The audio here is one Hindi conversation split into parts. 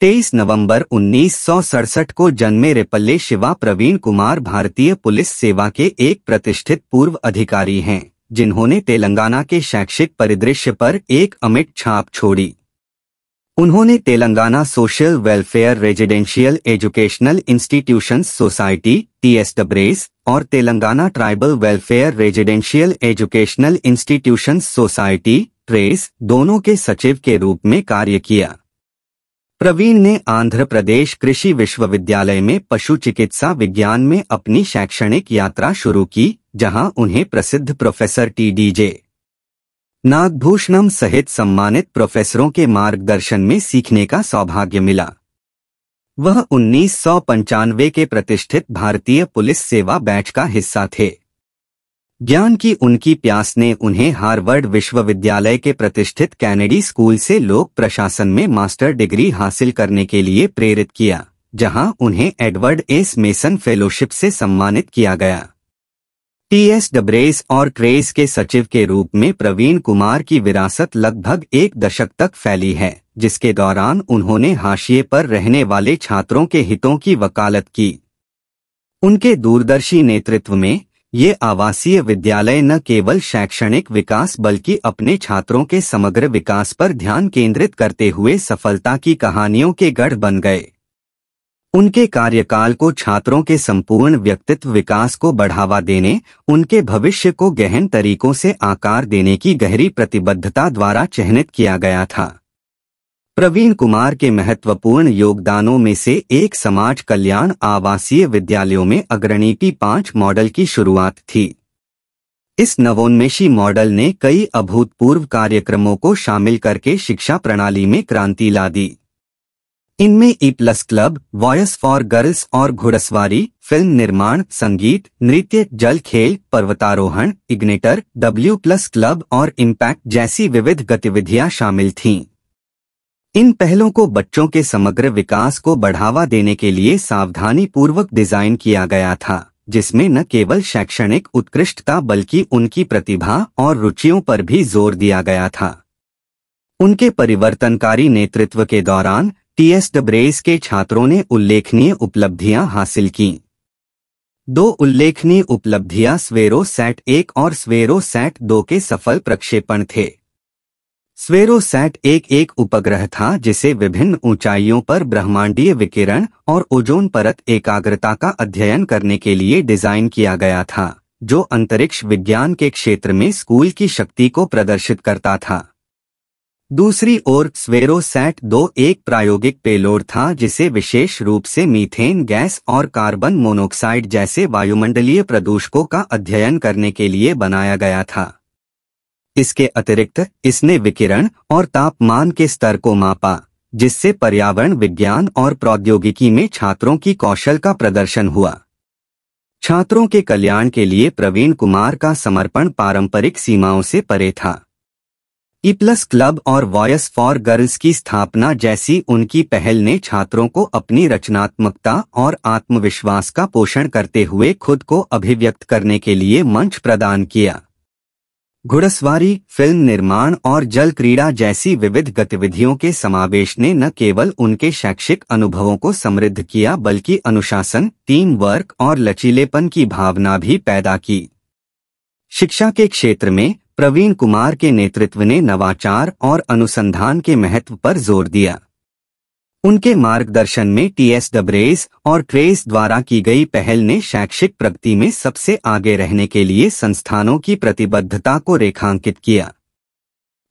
तेईस नवंबर उन्नीस को जन्मे रेपल्ले शिवा प्रवीण कुमार भारतीय पुलिस सेवा के एक प्रतिष्ठित पूर्व अधिकारी हैं जिन्होंने तेलंगाना के शैक्षिक परिदृश्य पर एक अमिट छाप छोड़ी उन्होंने Telangana social welfare residential educational institution society टीएसडब्रेस और Telangana tribal welfare residential educational institution society ट्रेस दोनों के सचिव के रूप में कार्य किया प्रवीण ने आंध्र प्रदेश कृषि विश्वविद्यालय में पशु चिकित्सा विज्ञान में अपनी शैक्षणिक यात्रा शुरू की जहां उन्हें प्रसिद्ध professor T D J Nagabhushanam सहित सम्मानित प्रोफेसरों के मार्गदर्शन में सीखने का सौभाग्य मिला वह उन्नीस के प्रतिष्ठित भारतीय पुलिस सेवा बैच का हिस्सा थे ज्ञान की उनकी प्यास ने उन्हें हार्वर्ड विश्वविद्यालय के प्रतिष्ठित कैनेडी स्कूल से लोक प्रशासन में मास्टर डिग्री हासिल करने के लिए प्रेरित किया जहां उन्हें एडवर्ड एस मेसन फेलोशिप से सम्मानित किया गया टी एस डब्रेस और क्रेस के सचिव के रूप में प्रवीण कुमार की विरासत लगभग एक दशक तक फैली है जिसके दौरान उन्होंने हाशिए पर रहने वाले छात्रों के हितों की वकालत की उनके दूरदर्शी नेतृत्व में ये आवासीय विद्यालय न केवल शैक्षणिक विकास बल्कि अपने छात्रों के समग्र विकास पर ध्यान केंद्रित करते हुए सफलता की कहानियों के गढ़ बन गए उनके कार्यकाल को छात्रों के संपूर्ण व्यक्तित्व विकास को बढ़ावा देने उनके भविष्य को गहन तरीकों से आकार देने की गहरी प्रतिबद्धता द्वारा चिन्हित किया गया था प्रवीण कुमार के महत्वपूर्ण योगदानों में से एक समाज कल्याण आवासीय विद्यालयों में अग्रणी की पांच मॉडल की शुरुआत थी इस नवोन्मेषी मॉडल ने कई अभूतपूर्व कार्यक्रमों को शामिल करके शिक्षा प्रणाली में क्रांति ला दी इनमें E plus club voice for girls और घुड़सवारी फिल्म निर्माण संगीत नृत्य जल खेल पर्वतारोहण इग्नेटर डब्ल्यू प्लस क्लब और इम्पैक्ट जैसी विविध गतिविधियां शामिल थीं इन पहलों को बच्चों के समग्र विकास को बढ़ावा देने के लिए सावधानी पूर्वक डिजाइन किया गया था जिसमें न केवल शैक्षणिक उत्कृष्टता बल्कि उनकी प्रतिभा और रुचियों पर भी जोर दिया गया था उनके परिवर्तनकारी नेतृत्व के दौरान टीएस डब्रेस के छात्रों ने उल्लेखनीय उपलब्धियां हासिल की दो उल्लेखनीय उपलब्धियां स्वेरो सेट एक और स्वेरो सेट दो के सफल प्रक्षेपण थे स्वेरोसैट एक एक उपग्रह था जिसे विभिन्न ऊंचाइयों पर ब्रह्मांडीय विकिरण और ओजोन परत एकाग्रता का अध्ययन करने के लिए डिजाइन किया गया था जो अंतरिक्ष विज्ञान के क्षेत्र में स्कूल की शक्ति को प्रदर्शित करता था दूसरी ओर स्वेरोसैट दो एक प्रायोगिक पेलोड था जिसे विशेष रूप से मीथेन गैस और कार्बन मोनोक्साइड जैसे वायुमंडलीय प्रदूषकों का अध्ययन करने के लिए बनाया गया था इसके अतिरिक्त इसने विकिरण और तापमान के स्तर को मापा जिससे पर्यावरण विज्ञान और प्रौद्योगिकी में छात्रों की कौशल का प्रदर्शन हुआ छात्रों के कल्याण के लिए प्रवीण कुमार का समर्पण पारंपरिक सीमाओं से परे था ई प्लस क्लब और वॉयस फॉर गर्ल्स की स्थापना जैसी उनकी पहल ने छात्रों को अपनी रचनात्मकता और आत्मविश्वास का पोषण करते हुए खुद को अभिव्यक्त करने के लिए मंच प्रदान किया घुड़सवारी फिल्म निर्माण और जल क्रीड़ा जैसी विविध गतिविधियों के समावेश ने न केवल उनके शैक्षिक अनुभवों को समृद्ध किया बल्कि अनुशासन टीम वर्क और लचीलेपन की भावना भी पैदा की शिक्षा के क्षेत्र में प्रवीण कुमार के नेतृत्व ने नवाचार और अनुसंधान के महत्व पर जोर दिया उनके मार्गदर्शन में टीएस डबरेस और ट्रेस द्वारा की गई पहल ने शैक्षिक प्रगति में सबसे आगे रहने के लिए संस्थानों की प्रतिबद्धता को रेखांकित किया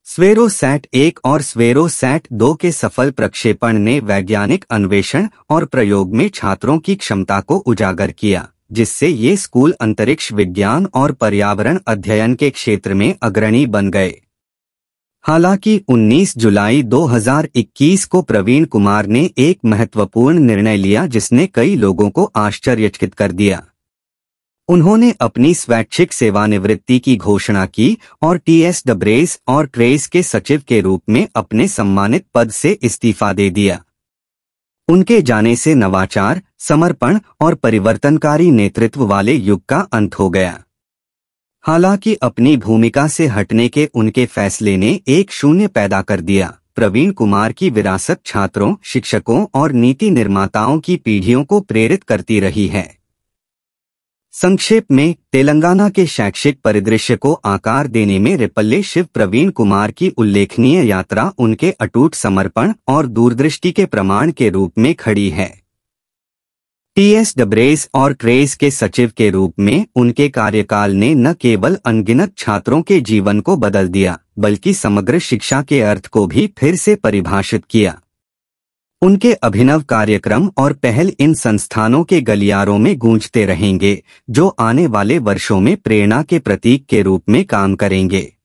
स्वेरो सैट एक और स्वेरो सैट दो के सफल प्रक्षेपण ने वैज्ञानिक अन्वेषण और प्रयोग में छात्रों की क्षमता को उजागर किया जिससे ये स्कूल अंतरिक्ष विज्ञान और पर्यावरण अध्ययन के क्षेत्र में अग्रणी बन गए हालांकि 19 जुलाई 2021 को प्रवीण कुमार ने एक महत्वपूर्ण निर्णय लिया जिसने कई लोगों को आश्चर्यचकित कर दिया उन्होंने अपनी स्वैच्छिक सेवानिवृत्ति की घोषणा की और टीएस डब्रेस और ट्रेस के सचिव के रूप में अपने सम्मानित पद से इस्तीफा दे दिया उनके जाने से नवाचार समर्पण और परिवर्तनकारी नेतृत्व वाले युग का अंत हो गया हालांकि अपनी भूमिका से हटने के उनके फैसले ने एक शून्य पैदा कर दिया प्रवीण कुमार की विरासत छात्रों शिक्षकों और नीति निर्माताओं की पीढ़ियों को प्रेरित करती रही है संक्षेप में तेलंगाना के शैक्षिक परिदृश्य को आकार देने में रिपल्ले शिव प्रवीण कुमार की उल्लेखनीय यात्रा उनके अटूट समर्पण और दूरदृष्टि के प्रमाण के रूप में खड़ी है टीएस डब्रेस और क्रेस के सचिव के रूप में उनके कार्यकाल ने न केवल अनगिनत छात्रों के जीवन को बदल दिया बल्कि समग्र शिक्षा के अर्थ को भी फिर से परिभाषित किया उनके अभिनव कार्यक्रम और पहल इन संस्थानों के गलियारों में गूंजते रहेंगे जो आने वाले वर्षों में प्रेरणा के प्रतीक के रूप में काम करेंगे